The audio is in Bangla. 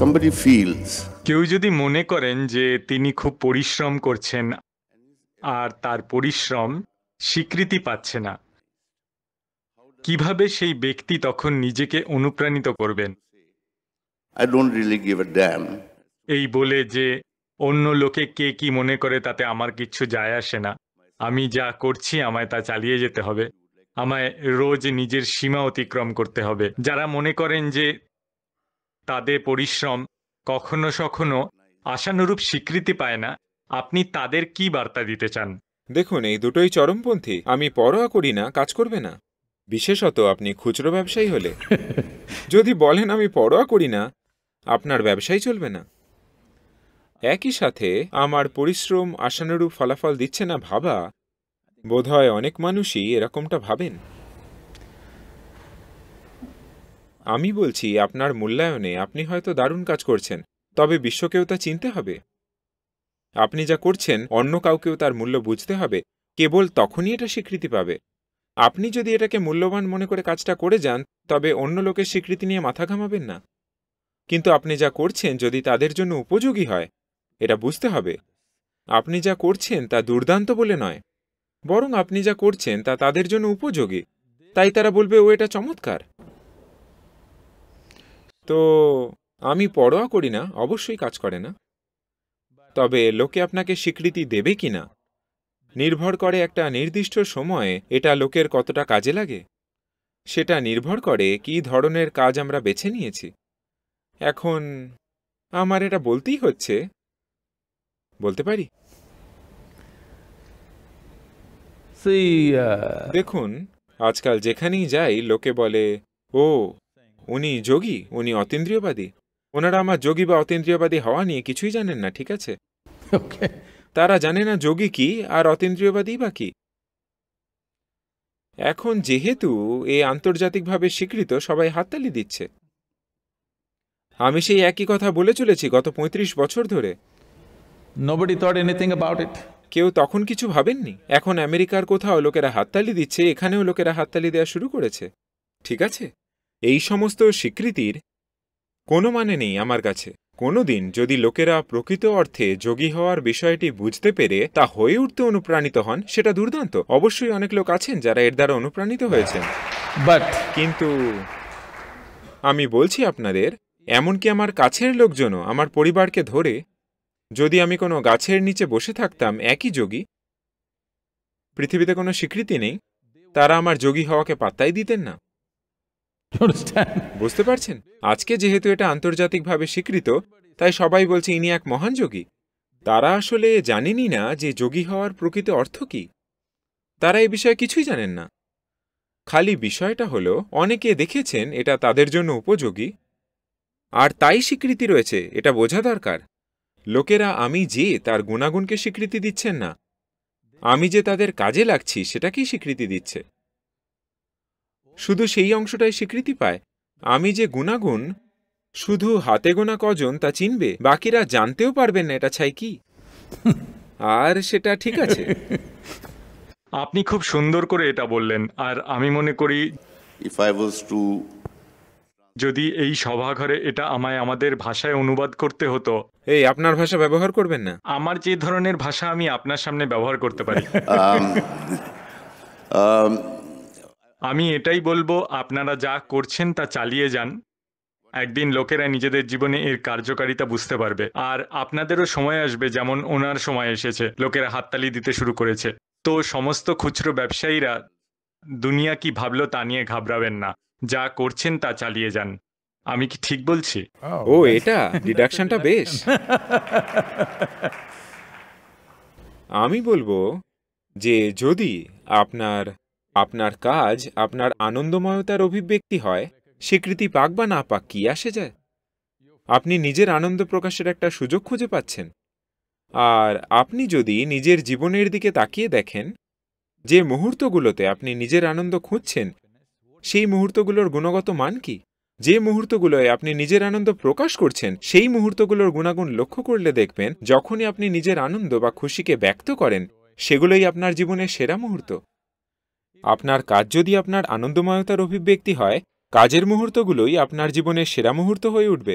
somebody feels কেউ যদি মনে করেন যে তিনি খুব পরিশ্রম করছেন আর তার পরিশ্রম স্বীকৃতি পাচ্ছে না কিভাবে সেই ব্যক্তি তখন নিজেকে অনুপ্রাণিত করবেন I don't really give a damn এই বলে যে অন্য লোকে কে কি মনে করে তাতে আমার কিছু যায় আসে না আমি যা করছি আমায় তা চালিয়ে যেতে হবে আমায় রোজ নিজের সীমা অতিক্রম করতে হবে যারা মনে করেন যে তাদের পরিশ্রম কখনো সখনো আশানুরূপ স্বীকৃতি পায় না আপনি তাদের কি বার্তা দিতে চান দেখুন এই দুটোই চরমপন্থী আমি পরোয়া করি না কাজ করবে না বিশেষত আপনি খুচরো ব্যবসায়ী হলে যদি বলেন আমি পরোয়া করি না আপনার ব্যবসাই চলবে না একই সাথে আমার পরিশ্রম আশানুরূপ ফলাফল দিচ্ছে না ভাবা বোধহয় অনেক মানুষই এরকমটা ভাবেন আমি বলছি আপনার মূল্যায়নে আপনি হয়তো দারুণ কাজ করছেন তবে বিশ্বকেও তা চিনতে হবে আপনি যা করছেন অন্য কাউকেও তার মূল্য বুঝতে হবে কেবল তখনই এটা স্বীকৃতি পাবে আপনি যদি এটাকে মূল্যবান মনে করে কাজটা করে যান তবে অন্য লোকের স্বীকৃতি নিয়ে মাথা ঘামাবেন না কিন্তু আপনি যা করছেন যদি তাদের জন্য উপযোগী হয় এটা বুঝতে হবে আপনি যা করছেন তা দুর্দান্ত বলে নয় বরং আপনি যা করছেন তা তাদের জন্য উপযোগী তাই তারা বলবে ও এটা চমৎকার তো আমি পরোয়া করি না অবশ্যই কাজ করে না তবে লোকে আপনাকে স্বীকৃতি দেবে কি না নির্ভর করে একটা নির্দিষ্ট সময়ে এটা লোকের কতটা কাজে লাগে সেটা নির্ভর করে কি ধরনের কাজ আমরা বেছে নিয়েছি এখন আমার এটা বলতেই হচ্ছে বলতে পারি দেখুন আজকাল যেখানেই যাই লোকে বলে ও উনি যোগী উনি অতীন্দ্রিয়বাদী ওনারা আমার যোগী বা অতীন্দ্রিয়বাদী হওয়া নিয়ে কিছুই জানেন না ঠিক আছে তারা জানে না যোগী কি আর অতীন্দ্রিয়বাদী বা কি এখন যেহেতু এ আন্তর্জাতিকভাবে স্বীকৃত সবাই হাততালি দিচ্ছে আমি সেই একই কথা বলে চলেছি গত ৩৫ বছর ধরে কেউ তখন কিছু ভাবেননি এখন আমেরিকার কোথাও লোকেরা হাততালি দিচ্ছে এখানেও লোকেরা হাততালি দেওয়া শুরু করেছে ঠিক আছে এই সমস্ত স্বীকৃতির কোনো মানে নেই আমার কাছে কোনোদিন যদি লোকেরা প্রকৃত অর্থে যোগী হওয়ার বিষয়টি বুঝতে পেরে তা হয়ে উঠতে অনুপ্রাণিত হন সেটা দুর্দান্ত অবশ্যই অনেক লোক আছেন যারা এর দ্বারা অনুপ্রাণিত হয়েছেন বাট কিন্তু আমি বলছি আপনাদের এমনকি আমার কাছের লোকজনও আমার পরিবারকে ধরে যদি আমি কোনো গাছের নিচে বসে থাকতাম একই যোগী পৃথিবীতে কোনো স্বীকৃতি নেই তারা আমার যোগী হওয়াকে পাত্তাই দিতেন না বুঝতে পারছেন আজকে যেহেতু এটা আন্তর্জাতিকভাবে স্বীকৃত তাই সবাই বলছে ইনি এক মহান যোগী তারা আসলে জানেনই না যে যোগী হওয়ার প্রকৃত অর্থ কি তারা এ বিষয়ে কিছুই জানেন না খালি বিষয়টা হলো অনেকে দেখেছেন এটা তাদের জন্য উপযোগী আর তাই স্বীকৃতি রয়েছে এটা বোঝা দরকার লোকেরা আমি যে তার গুণাগুণকে স্বীকৃতি দিচ্ছেন না আমি যে তাদের কাজে লাগছি সেটাকেই স্বীকৃতি দিচ্ছে শুধু সেই অংশটাই স্বীকৃতি পায় আমি যে গুণাগুণ শুধু হাতে গোনা কজন তা চিনবে বাকিরা জানতেও পারবেন না এটা ছাই কি আর সেটা ঠিক আছে আপনি খুব সুন্দর করে এটা বললেন আর আমি মনে করি ইফ আই টু যদি এই সভাঘরে এটা আমায় আমাদের ভাষায় অনুবাদ করতে হতো এই আপনার ভাষা ব্যবহার করবেন না আমার যে ধরনের ভাষা আমি আপনার সামনে ব্যবহার করতে পারি um, um, আমি এটাই বলবো আপনারা যা করছেন তা চালিয়ে যান একদিন লোকেরা নিজেদের জীবনে এর কার্যকারিতা বুঝতে পারবে আর আপনাদেরও সময় আসবে যেমন ওনার সময় এসেছে লোকেরা হাততালি দিতে শুরু করেছে তো সমস্ত খুচরো ব্যবসায়ীরা দুনিয়া কি ভাবলো তা নিয়ে ঘাবড়াবেন না যা করছেন তা চালিয়ে যান আমি কি ঠিক বলছি ও এটা ডিডাকশনটা বেশ আমি বলবো যে যদি আপনার আপনার কাজ আপনার আনন্দময়তার অভিব্যক্তি হয় স্বীকৃতি পাক বা না পাক কি আসে যায় আপনি নিজের আনন্দ প্রকাশের একটা সুযোগ খুঁজে পাচ্ছেন আর আপনি যদি নিজের জীবনের দিকে তাকিয়ে দেখেন যে মুহূর্তগুলোতে আপনি নিজের আনন্দ খুঁজছেন সেই মুহূর্তগুলোর গুণগত মান কি যে মুহূর্তগুলোয় আপনি নিজের আনন্দ প্রকাশ করছেন সেই মুহূর্তগুলোর গুণাগুণ লক্ষ্য করলে দেখবেন যখনই আপনি নিজের আনন্দ বা খুশিকে ব্যক্ত করেন সেগুলোই আপনার জীবনের সেরা মুহূর্ত আপনার কাজ যদি আপনার আনন্দময়তার অভিব্যক্তি হয় কাজের মুহূর্তগুলোই আপনার জীবনের সেরা মুহূর্ত হয়ে উঠবে